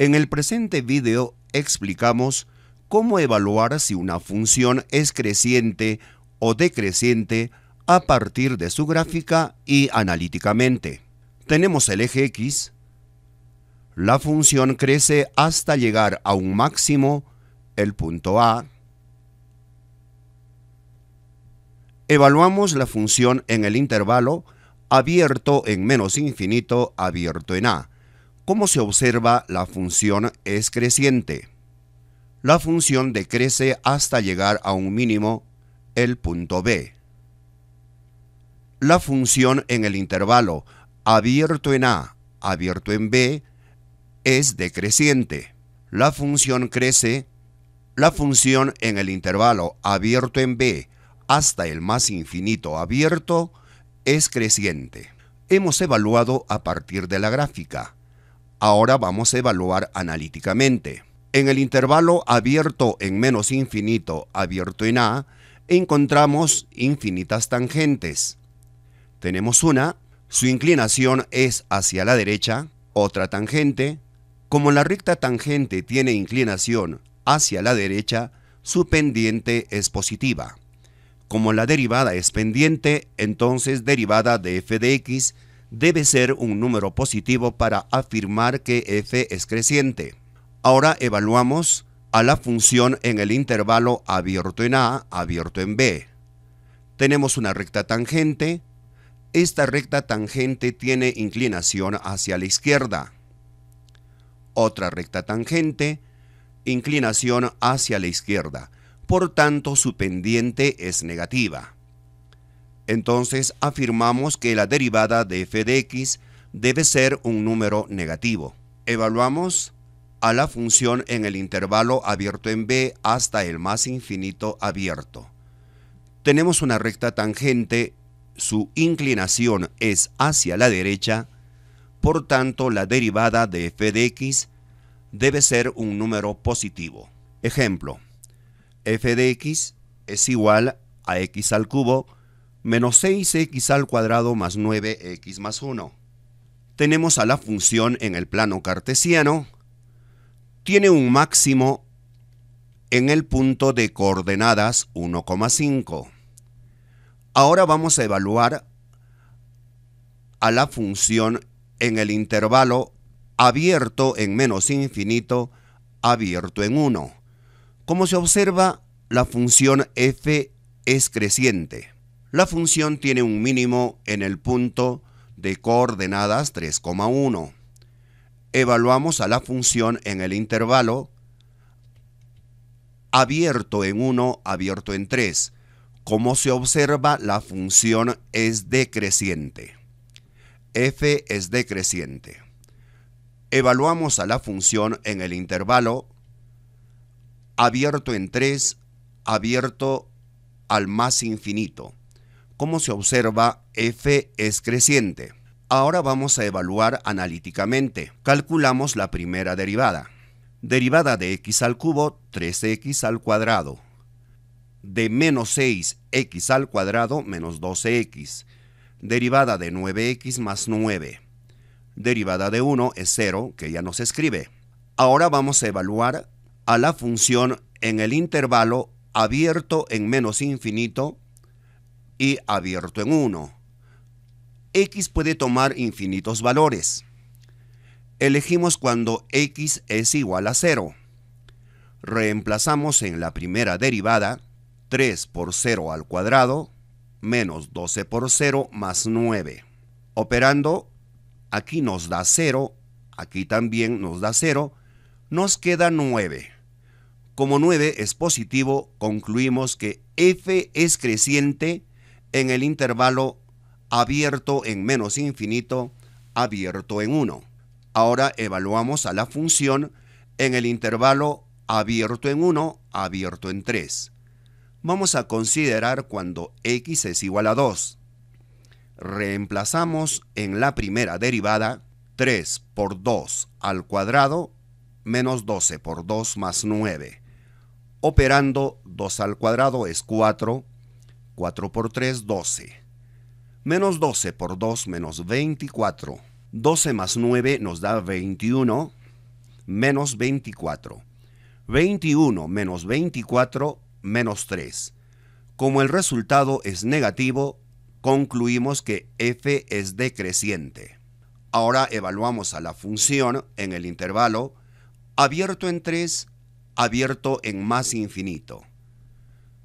En el presente video explicamos cómo evaluar si una función es creciente o decreciente a partir de su gráfica y analíticamente. Tenemos el eje X. La función crece hasta llegar a un máximo, el punto A. Evaluamos la función en el intervalo abierto en menos infinito abierto en A ¿Cómo se observa la función es creciente. La función decrece hasta llegar a un mínimo, el punto B. La función en el intervalo abierto en A, abierto en B, es decreciente. La función crece. La función en el intervalo abierto en B hasta el más infinito abierto es creciente. Hemos evaluado a partir de la gráfica ahora vamos a evaluar analíticamente. En el intervalo abierto en menos infinito abierto en A, encontramos infinitas tangentes. Tenemos una, su inclinación es hacia la derecha, otra tangente. Como la recta tangente tiene inclinación hacia la derecha, su pendiente es positiva. Como la derivada es pendiente, entonces derivada de f de x debe ser un número positivo para afirmar que f es creciente. Ahora evaluamos a la función en el intervalo abierto en A, abierto en B. Tenemos una recta tangente. Esta recta tangente tiene inclinación hacia la izquierda. Otra recta tangente, inclinación hacia la izquierda. Por tanto, su pendiente es negativa entonces afirmamos que la derivada de f de x debe ser un número negativo. Evaluamos a la función en el intervalo abierto en B hasta el más infinito abierto. Tenemos una recta tangente, su inclinación es hacia la derecha, por tanto la derivada de f de x debe ser un número positivo. Ejemplo, f de x es igual a x al cubo menos 6x al cuadrado más 9x más 1. Tenemos a la función en el plano cartesiano. Tiene un máximo en el punto de coordenadas 1,5. Ahora vamos a evaluar a la función en el intervalo abierto en menos infinito, abierto en 1. Como se observa, la función f es creciente. La función tiene un mínimo en el punto de coordenadas 3,1. Evaluamos a la función en el intervalo abierto en 1, abierto en 3. Como se observa, la función es decreciente. f es decreciente. Evaluamos a la función en el intervalo abierto en 3, abierto al más infinito como se observa, f es creciente. Ahora vamos a evaluar analíticamente. Calculamos la primera derivada. Derivada de x al cubo, 3x al cuadrado. De menos 6x al cuadrado, menos 12x. Derivada de 9x más 9. Derivada de 1 es 0, que ya no se escribe. Ahora vamos a evaluar a la función en el intervalo abierto en menos infinito y abierto en 1. X puede tomar infinitos valores. Elegimos cuando X es igual a 0. Reemplazamos en la primera derivada 3 por 0 al cuadrado menos 12 por 0 más 9. Operando, aquí nos da 0, aquí también nos da 0, nos queda 9. Como 9 es positivo, concluimos que f es creciente en el intervalo abierto en menos infinito, abierto en 1. Ahora evaluamos a la función en el intervalo abierto en 1, abierto en 3. Vamos a considerar cuando x es igual a 2. Reemplazamos en la primera derivada 3 por 2 al cuadrado menos 12 por 2 más 9. Operando 2 al cuadrado es 4 4 por 3, 12. Menos 12 por 2, menos 24. 12 más 9 nos da 21, menos 24. 21 menos 24, menos 3. Como el resultado es negativo, concluimos que f es decreciente. Ahora evaluamos a la función en el intervalo abierto en 3, abierto en más infinito.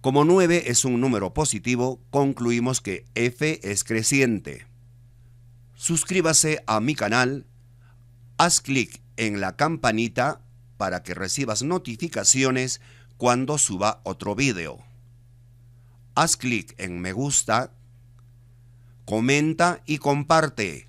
Como 9 es un número positivo, concluimos que f es creciente. Suscríbase a mi canal, haz clic en la campanita para que recibas notificaciones cuando suba otro video. Haz clic en me gusta, comenta y comparte.